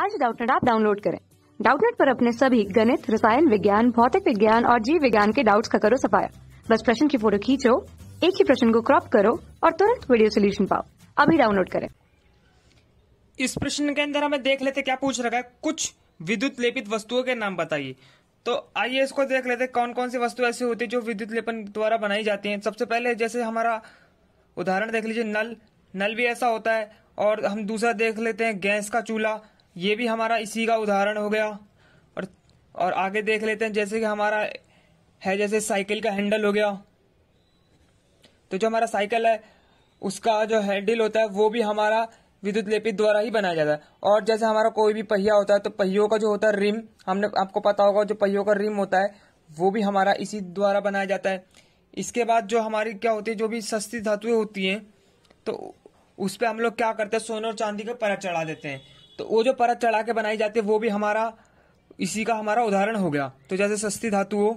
आज डाउटनेट आप डाउनलोड करें डाउटनेट पर अपने सभी गणित रसायन विज्ञान भौतिक विज्ञान और जीव विज्ञान के डाउट्स का करो सफाया बस प्रश्न की फोटो खींचो एक ही प्रश्न को क्रॉप करो और तुरंत वीडियो सोल्यूशन पाओ अभी डाउनलोड करें इस प्रश्न के अंदर हमें देख लेते क्या पूछ रखा है कुछ विद्युत लेपित वस्तुओं के नाम बताइए तो आइए इसको देख लेते कौन कौन सी वस्तु ऐसी होती है जो विद्युत लेपन द्वारा बनाई जाती है सबसे पहले जैसे हमारा उदाहरण देख लीजिए नल नल भी ऐसा होता है और हम दूसरा देख लेते हैं गैस का चूल्हा ये भी हमारा इसी का उदाहरण हो गया और और आगे देख लेते हैं जैसे कि हमारा है जैसे साइकिल का हैंडल हो गया तो जो हमारा साइकिल है उसका जो हैंडल होता है वो भी हमारा विद्युत लेपित द्वारा ही बनाया जाता है और जैसे हमारा कोई भी पहिया होता है तो पहियों का जो होता है रिम हमने आपको पता होगा जो पहियों का रिम होता है वो भी हमारा इसी द्वारा बनाया जाता है इसके बाद जो हमारी क्या होती है जो भी सस्ती धातुएं होती हैं तो उस पर हम लोग क्या करते हैं सोने और चांदी का परत चढ़ा देते हैं तो वो जो परत चढ़ा के बनाई जाती है वो भी हमारा इसी का हमारा उदाहरण हो गया तो जैसे सस्ती धातुओं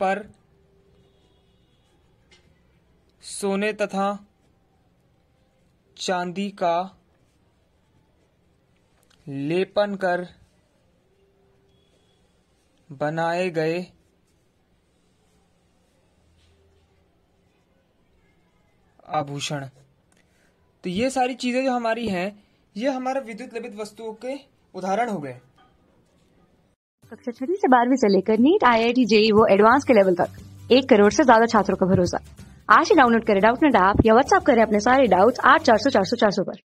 पर सोने तथा चांदी का लेपन कर बनाए गए आभूषण तो ये सारी चीज़ें जो हमारी हैं ये हमारे विद्युत लिपित वस्तुओं के उदाहरण हो गए कक्षा छठी से बारहवीं से लेकर NEET I I T JEE वो एडवांस के लेवल तक एक करोड़ से ज्यादा छात्रों का भरोसा आज ही डाउनलोड करें डाउट नेट ऐप या व्हाट्सएप करें अपने सारे डाउट्स आठ चार सौ चार सौ चार सौ पर